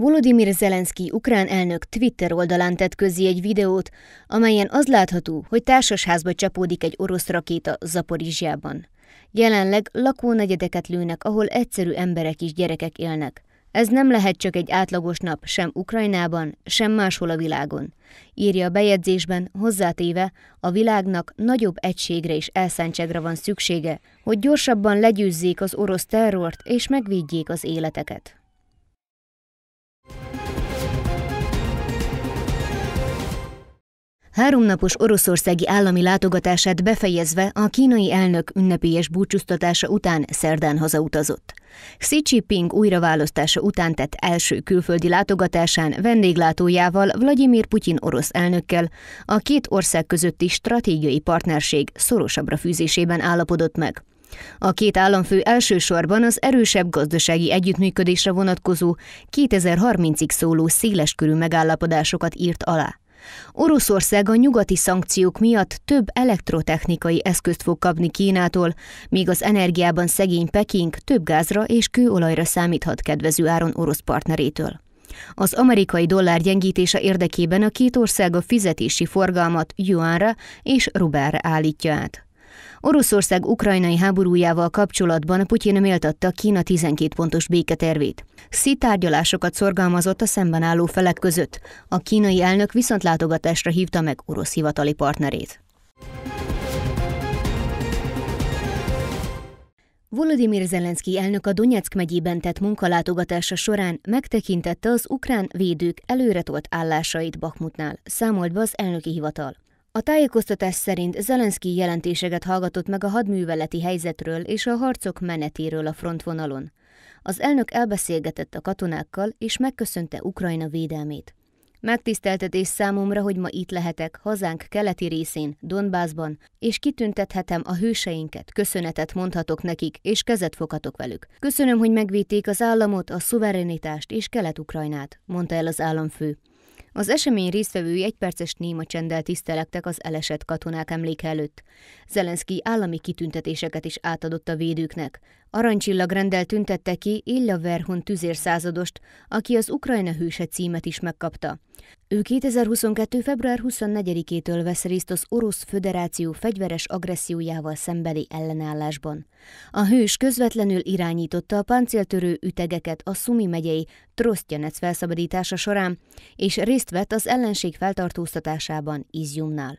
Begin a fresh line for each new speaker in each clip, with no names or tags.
Volodymyr Zelenszky ukrán elnök Twitter oldalán tett közé egy videót, amelyen az látható, hogy társasházba csapódik egy orosz rakéta Zaporizsjában. Jelenleg lakónegyedeket lőnek, ahol egyszerű emberek és gyerekek élnek. Ez nem lehet csak egy átlagos nap sem Ukrajnában, sem máshol a világon, írja a bejegyzésben, hozzátéve a világnak nagyobb egységre és elszántságra van szüksége, hogy gyorsabban legyőzzék az orosz terrort és megvédjék az életeket. Háromnapos oroszországi állami látogatását befejezve a kínai elnök ünnepélyes búcsúztatása után szerdán hazautazott. Xi Jinping újraválasztása után tett első külföldi látogatásán vendéglátójával Vladimir Putyin orosz elnökkel a két ország közötti stratégiai partnerség szorosabbra fűzésében állapodott meg. A két államfő elsősorban az erősebb gazdasági együttműködésre vonatkozó 2030-ig szóló széleskörű megállapodásokat írt alá. Oroszország a nyugati szankciók miatt több elektrotechnikai eszközt fog kapni Kínától, míg az energiában szegény Peking több gázra és kőolajra számíthat kedvező áron orosz partnerétől. Az amerikai dollár gyengítése érdekében a két ország a fizetési forgalmat yuanra és rubelre állítja át. Oroszország ukrajnai háborújával kapcsolatban Putyin méltatta Kína 12 pontos béketervét. Szi tárgyalásokat szorgalmazott a szemben álló felek között. A kínai elnök viszontlátogatásra hívta meg orosz hivatali partnerét. Volodymyr Zelenszky elnök a Donetsk megyében tett munkalátogatása során megtekintette az ukrán védők előretolt állásait Bakmutnál, számolt be az elnöki hivatal. A tájékoztatás szerint Zelenszky jelentéseket hallgatott meg a hadműveleti helyzetről és a harcok menetéről a frontvonalon. Az elnök elbeszélgetett a katonákkal és megköszönte Ukrajna védelmét. Megtiszteltetés számomra, hogy ma itt lehetek, hazánk keleti részén, Donbászban, és kitüntethetem a hőseinket, köszönetet mondhatok nekik, és kezet foghatok velük. Köszönöm, hogy megvédték az államot, a szuverenitást és Kelet-Ukrajnát, mondta el az államfő. Az esemény résztvevői egy perces néma csenddel tisztelektek az elesett katonák emléke előtt. Zelenszky állami kitüntetéseket is átadott a védőknek, Aranycsillag rendel tüntette ki Illa Verhun tüzérszázadost, aki az Ukrajna hőse címet is megkapta. Ő 2022. február 24-től vesz részt az Orosz Föderáció fegyveres agressziójával szembeli ellenállásban. A hős közvetlenül irányította a páncéltörő ütegeket a Szumi megyei Trosztjanec felszabadítása során, és részt vett az ellenség feltartóztatásában Izjumnál.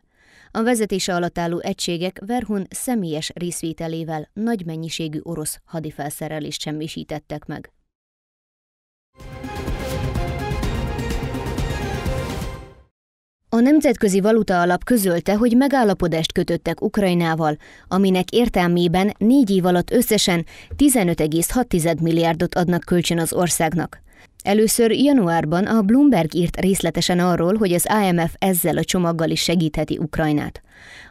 A vezetése alatt álló egységek Verhun személyes részvételével nagy mennyiségű orosz hadifelszerelést semmisítettek meg. A Nemzetközi Valuta Alap közölte, hogy megállapodást kötöttek Ukrajnával, aminek értelmében négy év alatt összesen 15,6 milliárdot adnak kölcsön az országnak. Először januárban a Bloomberg írt részletesen arról, hogy az IMF ezzel a csomaggal is segítheti Ukrajnát.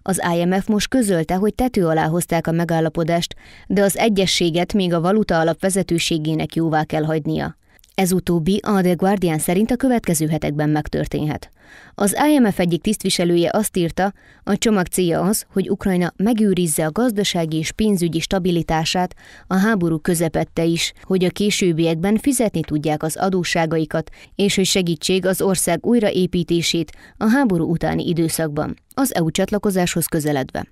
Az IMF most közölte, hogy tető alá hozták a megállapodást, de az egyességet még a valuta alap vezetőségének jóvá kell hagynia. Ez utóbbi a The Guardian szerint a következő hetekben megtörténhet. Az IMF egyik tisztviselője azt írta, a csomag célja az, hogy Ukrajna megőrizze a gazdasági és pénzügyi stabilitását a háború közepette is, hogy a későbbiekben fizetni tudják az adósságaikat, és hogy segítség az ország újraépítését a háború utáni időszakban, az EU csatlakozáshoz közeledve.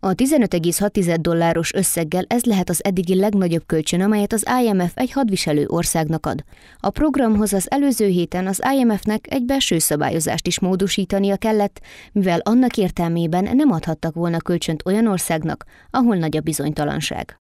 A 15,6 dolláros összeggel ez lehet az eddigi legnagyobb kölcsön, amelyet az IMF egy hadviselő országnak ad. A programhoz az előző héten az IMF-nek egy belső szabályozást is módosítania kellett, mivel annak értelmében nem adhattak volna kölcsönt olyan országnak, ahol nagy a bizonytalanság.